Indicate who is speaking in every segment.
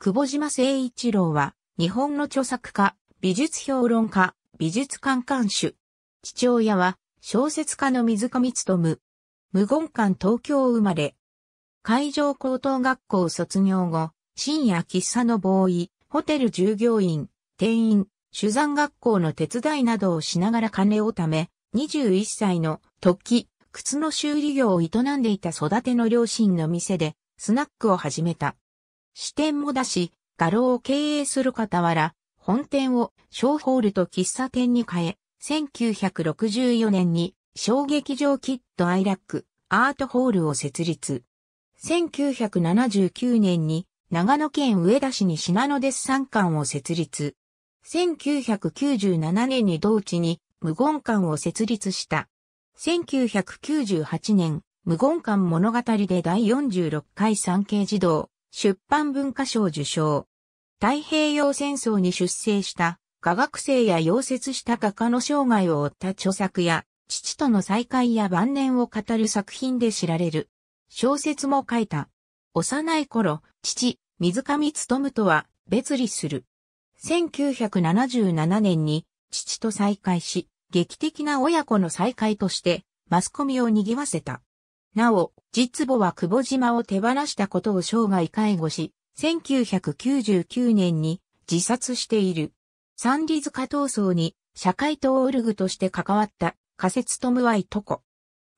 Speaker 1: 久保島誠一郎は、日本の著
Speaker 2: 作家、美術評論家、美術館館主。父親は、小説家の水上努。無言館東京生まれ。海上高等学校卒業後、深夜喫茶のボーイ、ホテル従業員、店員、手山学校の手伝いなどをしながら金を貯め、21歳の時、靴の修理業を営んでいた育ての両親の店で、スナックを始めた。支店も出し、画廊を経営する傍ら、本店を小ホールと喫茶店に変え、1964年に小劇場キッドアイラックアートホールを設立。1979年に長野県上田市に品野デッサン館を設立。1997年に同地に無言館を設立した。1998年、無言館物語で第46回産経児童出版文化賞受賞。太平洋戦争に出征した科学生や溶接した画家の生涯を追った著作や、父との再会や晩年を語る作品で知られる。小説も書いた。幼い頃、父、水上努とは別離する。1977年に父と再会し、劇的な親子の再会としてマスコミを賑わせた。なお、実母は久保島を手放したことを生涯介護し、1999年に自殺している。サンリズカ闘争に社会党オルグとして関わった仮説トムワイトコ。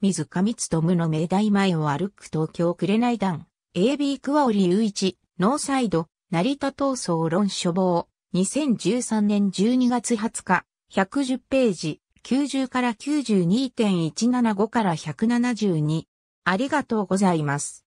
Speaker 2: 水上努の命題前を歩く東京紅団、AB 桑織雄一、ノーサイド、成田闘争論書房、2013年12月20日、110ページ、90から92.175
Speaker 1: から172。ありがとうございます。